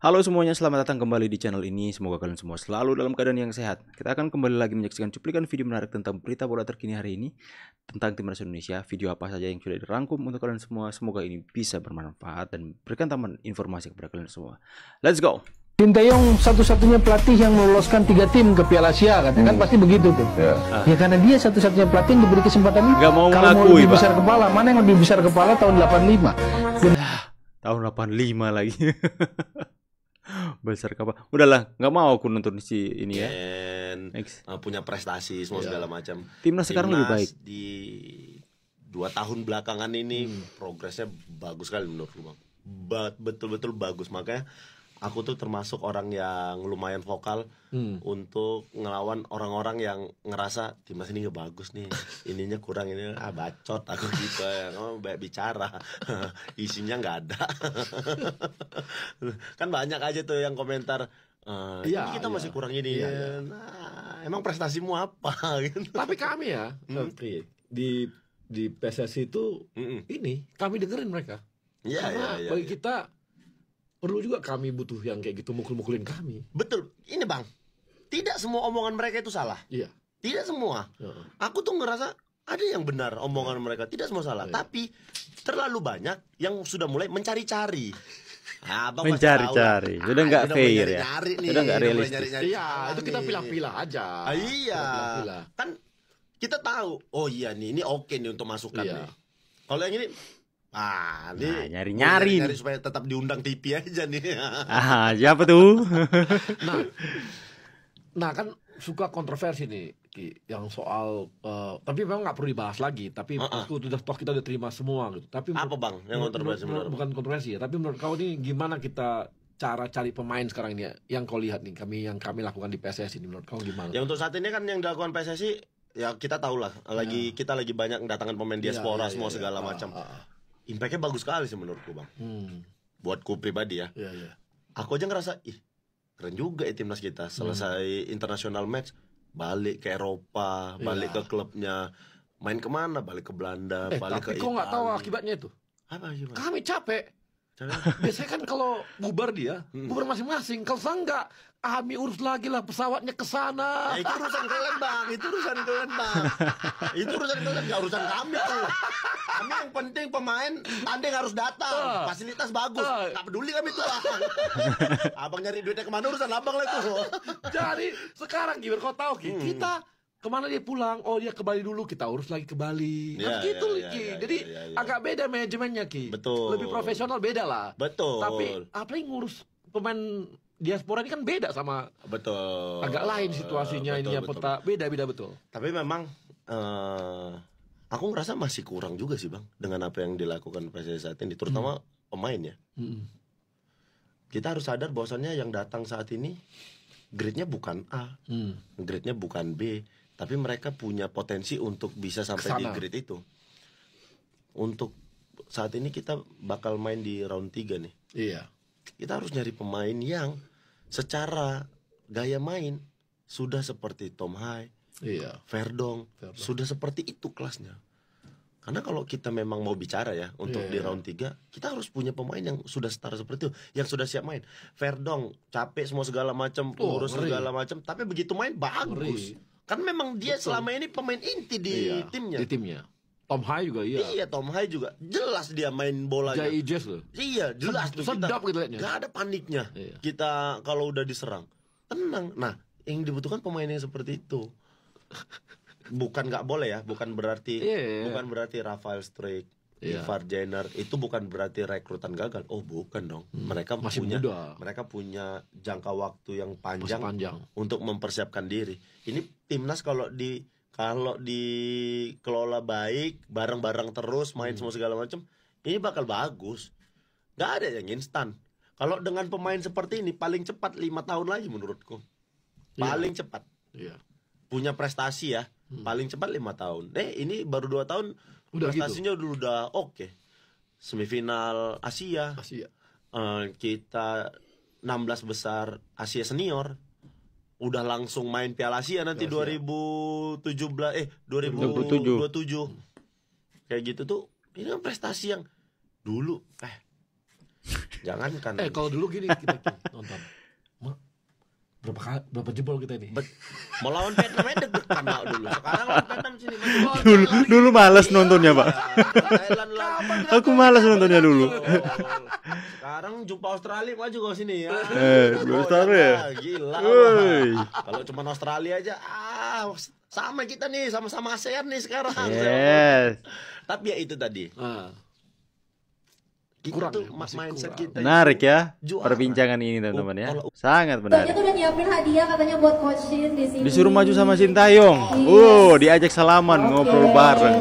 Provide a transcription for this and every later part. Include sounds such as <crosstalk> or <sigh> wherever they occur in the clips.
Halo semuanya, selamat datang kembali di channel ini. Semoga kalian semua selalu dalam keadaan yang sehat. Kita akan kembali lagi menyaksikan cuplikan video menarik tentang berita bola terkini hari ini tentang timnas Indonesia. Video apa saja yang sudah dirangkum untuk kalian semua. Semoga ini bisa bermanfaat dan berikan tambahan informasi kepada kalian semua. Let's go. Sinteyong satu-satunya pelatih yang meloloskan tiga tim ke Piala Asia kan, hmm. kan pasti begitu tuh. Yeah. Ya karena dia satu-satunya pelatih yang diberi kesempatan ini. Gak mau Kalau mengakui, mau lebih besar kepala, mana yang lebih besar kepala tahun 85? Dan... tahun 85 lagi. <laughs> besar kapal udahlah nggak mau aku nonton si ini ya Ken, uh, punya prestasi semua yeah. segala macam timnas sekarang lebih baik di dua tahun belakangan ini hmm. progresnya bagus sekali menurut bang betul-betul bagus makanya aku tuh termasuk orang yang lumayan vokal hmm. untuk ngelawan orang-orang yang ngerasa timnas ini gak bagus nih ininya kurang ini ah bacot aku gitu ya oh, banyak bicara <laughs> isinya nggak ada <laughs> kan banyak aja tuh yang komentar Uh, iya, kita iya. masih kurang ini. Iya, iya. iya. Nah, emang prestasimu apa? <laughs> gitu. Tapi kami ya, hmm. Eh, di di PSSI itu mm -mm. ini kami dengerin mereka. Iya, Karena iya, iya, bagi iya. kita perlu juga kami butuh yang kayak gitu mukul-mukulin kami. Betul. Ini bang, tidak semua omongan mereka itu salah. Iya. Tidak semua. uh Aku tuh ngerasa ada yang benar omongan mereka. Tidak semua salah. uh Tapi terlalu banyak yang sudah mulai mencari-cari. Abang mencari-cari, ah, sudah nggak fair ya, nyari nih, sudah nggak realistis. Iya, itu kita pilah-pilah aja. Ah, iya, kan kita tahu. Oh iya nih, ini oke okay nih untuk masukan iya. nih. Kalau yang ini Ah, nah, nyari-nyari nyari supaya tetap diundang TV aja nih. <laughs> ah, siapa tuh? <laughs> nah, nah kan suka kontroversi nih yang soal uh, tapi memang nggak perlu dibahas lagi. Tapi uh -uh. aku sudah toh kita udah terima semua gitu. Tapi apa bang yang kontroversi? Menurut, menurut, bukan kontroversi ya, tapi menurut kau ini gimana kita cara cari pemain sekarang ini ya, yang kau lihat nih kami yang kami lakukan di PSSI ini menurut kau gimana? Ya untuk saat ini kan yang dilakukan PSSI ya kita tahu lah lagi ya. kita lagi banyak mendatangkan pemain iya, diaspora ya, ya, ya, semua ya, segala ya. macam. Ah, ah impactnya bagus sekali sih menurutku bang hmm. buatku pribadi ya yeah, yeah. aku aja ngerasa ih keren juga ya timnas kita selesai hmm. internasional match balik ke Eropa balik yeah. ke iya. klubnya main kemana balik ke Belanda eh, balik tapi ke kok nggak tahu akibatnya itu apa, apa? kami capek Biasanya kan kalau bubar dia, hmm. bubar masing-masing. Kalau enggak, kami urus lagi lah pesawatnya ke sana. Ya, itu urusan kalian bang, itu urusan kalian bang. itu urusan kalian, nggak urusan kami tuh. Kami yang penting pemain tanding harus datang, ah. fasilitas bagus. Uh. peduli kami tuh bang. abang nyari duitnya kemana urusan abang lah itu. Jadi sekarang gimana kau tahu hmm. kita kemana dia pulang oh dia ke Bali dulu kita urus lagi ke Bali kan nah, gitu ya, Ki ya, ya, ya jadi ya, ya, ya. agak beda manajemennya Ki betul lebih profesional beda lah betul tapi apa yang ngurus pemain diaspora ini kan beda sama betul agak lain situasinya betul, ini ya peta beda beda betul tapi memang uh, aku ngerasa masih kurang juga sih bang dengan apa yang dilakukan PSSI saat ini terutama hmm. pemain ya hmm. kita harus sadar bahwasannya yang datang saat ini grade-nya bukan A, hmm. grade-nya bukan B, tapi mereka punya potensi untuk bisa sampai Kesana. di grade itu. Untuk saat ini kita bakal main di round 3 nih. Iya. Kita harus nyari pemain yang secara gaya main sudah seperti Tom Hai, iya. Verdong, Verdong, sudah seperti itu kelasnya. Karena kalau kita memang mau bicara ya untuk yeah. di round 3, kita harus punya pemain yang sudah setara seperti itu, yang sudah siap main. Verdong capek semua segala macam, oh, ngurus segala macam, tapi begitu main bagus. Ngeri Kan memang dia Betul. selama ini pemain inti di iya, timnya. Di timnya. Tom Hai juga iya. Iya Tom Hai juga jelas dia main bola. Jai Jazz loh. Iya jelas tuh kita. Sedap gitu Gak ada paniknya. Iya. Kita kalau udah diserang tenang. Nah yang dibutuhkan pemain yang seperti itu. <laughs> bukan nggak boleh ya, bukan berarti iya, iya. bukan berarti Rafael Strike yeah. Ivar Jenner itu bukan berarti rekrutan gagal. Oh, bukan dong. Hmm. Mereka Masih punya muda. mereka punya jangka waktu yang panjang, panjang untuk mempersiapkan diri. Ini timnas kalau di kalau dikelola baik, bareng-bareng terus main hmm. semua segala macam, ini bakal bagus. Gak ada yang instan. Kalau dengan pemain seperti ini paling cepat lima tahun lagi menurutku. Iya. Paling yeah. cepat. Yeah. Punya prestasi ya, hmm. paling cepat lima tahun. Eh, ini baru dua tahun udah gitu? prestasinya gitu. udah udah oke okay. semifinal Asia Asia uh, kita 16 besar Asia senior udah langsung main Piala Asia nanti ribu Asia. 2017 eh 2027 kayak gitu tuh ini kan prestasi yang dulu eh jangan kan eh kalau dulu gini kita nonton berapa kali, berapa jebol kita ini? Bet, mau lawan Vietnam itu dulu. Sekarang lawan Vietnam sini jebol. Dulu dulu males iya, nontonnya, Pak. Ya, Aku males nontonnya dulu. Sekarang jumpa Australia maju ke sini ya. Eh, oh, iya, Australia. Ya, gila. Kalau cuma Australia aja ah sama kita nih, sama-sama ASEAN nih sekarang. Yes. Tapi ya itu tadi. Uh kurang itu ya, mindset kurang. kita menarik ya juara. perbincangan ini teman-teman ya sangat menarik tuh udah nyiapin hadiah katanya buat coachin di sini disuruh maju sama Sintayong yes. uh, diajak salaman okay. ngobrol bareng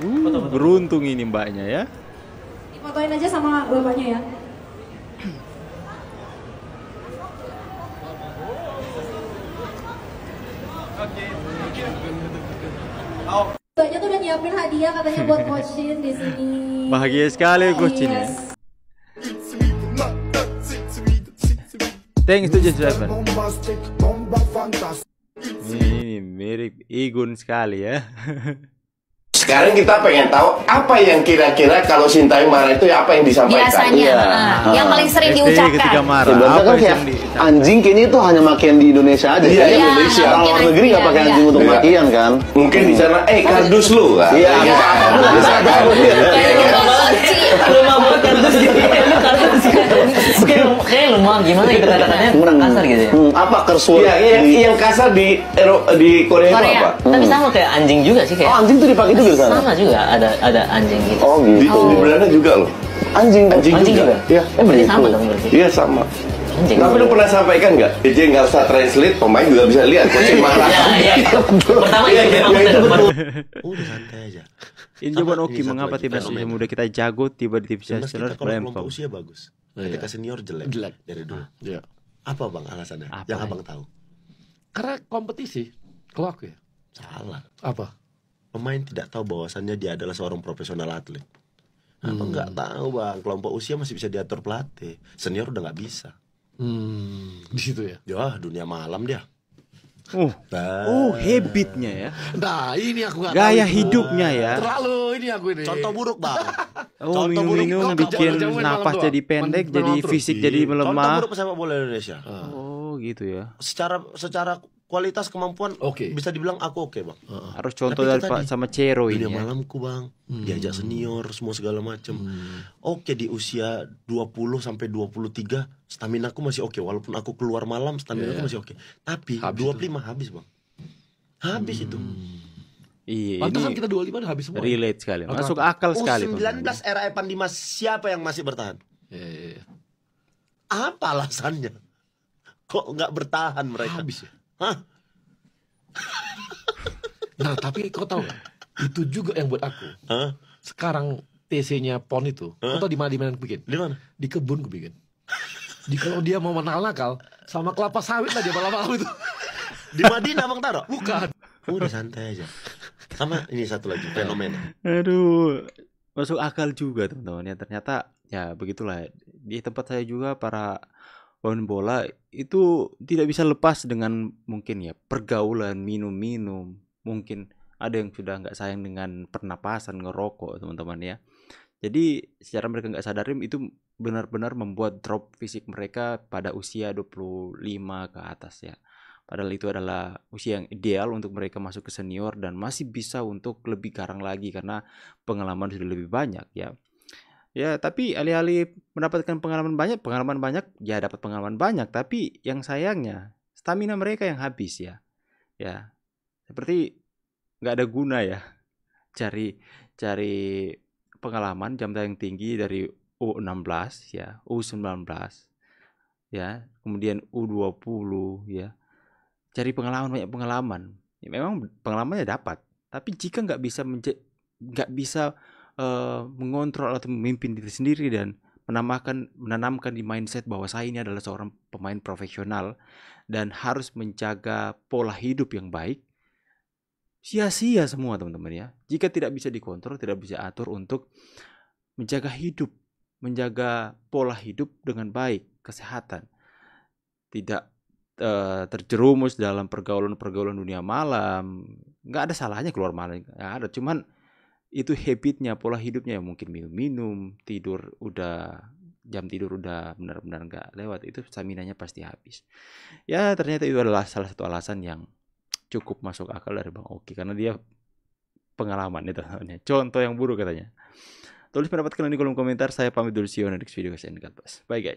uh, beruntung ini mbaknya ya Dipotoin aja sama bapaknya ya Banyak tuh udah nyiapin hadiah katanya buat coachin di sini. Bahagia sekali ini. Thanks to Jeff Seven. Ini, ini mirip Igun sekali ya. <laughs> Sekarang kita pengen tahu apa yang kira-kira kalau Sintai marah itu ya, apa yang disampaikan. Biasanya, ya. nah, yang paling sering SD diucapkan. Ketika marah, apa kan ya, anjing kayaknya itu hanya makian di Indonesia aja. Ya. Iya, ya, Indonesia. Kalau luar negeri nggak pakai anjing iya. untuk makian kan. Mungkin di sana, eh kardus lu kan. Iya, apa-apa. Iya lumah banget kardus gitu lu sih kayak lumah gimana gitu kata-katanya kurang kasar gitu ya hmm, apa kersual ya, iya, yang kasar di Ero, di Korea, apa tapi hmm. sama kayak anjing juga sih kayak oh, anjing tuh dipakai juga sana sama juga ada ada anjing gitu oh gitu di, oh. Belanda juga loh anjing anjing, anjing juga. juga ya sama dong berarti iya sama Anjing. Tapi lu pernah sampaikan nggak? DJ nggak usah translate, pemain juga bisa lihat. kucing marah. <laughs> Iya, iya. Pertama ya, ya, ya, ya, ya, ya, ya, ya, ini jawaban Oki mengapa timnas Indonesia muda kita jago tiba di tim senior kalau usia bagus. Oh, iya. Ketika senior jelek, jelek. dari dulu. Hmm, iya. Apa bang alasannya? Apa yang ya? abang tahu? Karena kompetisi. Kalau aku ya. Salah. Apa? Pemain tidak tahu bahwasannya dia adalah seorang profesional atlet. Apa hmm. nggak tahu bang? Kelompok usia masih bisa diatur pelatih. Senior udah nggak bisa. Hmm, di situ ya. Ya dunia malam dia. Uh, nah. uh habitnya ya. Nah ini aku gak Gaya tahu. hidupnya ya. Terlalu ini aku ini. Contoh buruk bang. <laughs> oh Contoh minum buruk, minum bikin nafas jadi pendek, Men jadi fisik jadi iya. melemah. Contoh buruk pesepak bola Indonesia. Oh gitu ya. Secara secara kualitas kemampuan okay. bisa dibilang aku oke okay, bang uh, harus contoh dari pak sama Cero ini ya. malamku bang hmm. diajak senior semua segala macam hmm. oke okay, di usia 20 sampai 23 stamina aku masih oke okay. walaupun aku keluar malam stamina yeah. aku iya. masih oke okay. tapi habis 25 itu. habis bang habis hmm. itu Iya, Pantasan ini kita 25 udah habis semua. Relate sekali. Masuk akal sekali. U19 era Epan Dimas siapa yang masih bertahan? Iya, iya, iya. Apa alasannya? Kok nggak bertahan mereka? Habis ya? <laughs> nah tapi kau tahu gak? Itu juga yang buat aku. Hah? Sekarang TC-nya pon itu, huh? kau tahu di mana di mana bikin? Di mana? Di kebun gue bikin. Di kalau dia mau nakal nakal sama kelapa sawit lah dia malam-malam itu. <laughs> Di Madinah bang Taro? Bukan. Udah oh, santai aja. Sama ini satu lagi fenomena. Aduh, masuk akal juga teman-teman ya ternyata ya begitulah di tempat saya juga para pemain bola itu tidak bisa lepas dengan mungkin ya pergaulan minum-minum mungkin ada yang sudah nggak sayang dengan pernapasan ngerokok teman-teman ya jadi secara mereka nggak sadarin itu benar-benar membuat drop fisik mereka pada usia 25 ke atas ya padahal itu adalah usia yang ideal untuk mereka masuk ke senior dan masih bisa untuk lebih garang lagi karena pengalaman sudah lebih banyak ya Ya, tapi alih-alih mendapatkan pengalaman banyak, pengalaman banyak, ya dapat pengalaman banyak. Tapi yang sayangnya, stamina mereka yang habis ya. Ya, seperti nggak ada guna ya. <laughs> Cari cari pengalaman jam tayang tinggi dari U16 ya, U19 ya, kemudian U20 ya. Cari pengalaman banyak pengalaman. Ya, memang pengalamannya dapat, tapi jika nggak bisa nggak bisa Eh, mengontrol atau memimpin diri sendiri dan menamakan menanamkan di mindset bahwa saya ini adalah seorang pemain profesional dan harus menjaga pola hidup yang baik sia-sia semua teman-teman ya jika tidak bisa dikontrol tidak bisa atur untuk menjaga hidup menjaga pola hidup dengan baik kesehatan tidak uh, terjerumus dalam pergaulan-pergaulan dunia malam nggak ada salahnya keluar malam ya ada cuman itu habitnya pola hidupnya ya, mungkin minum minum tidur udah jam tidur udah benar-benar nggak lewat itu stamina nya pasti habis ya ternyata itu adalah salah satu alasan yang cukup masuk akal dari bang Oki karena dia pengalaman ya contoh yang buruk katanya tulis pendapat kalian di kolom komentar saya pamit dulu see you next video guys and God bye guys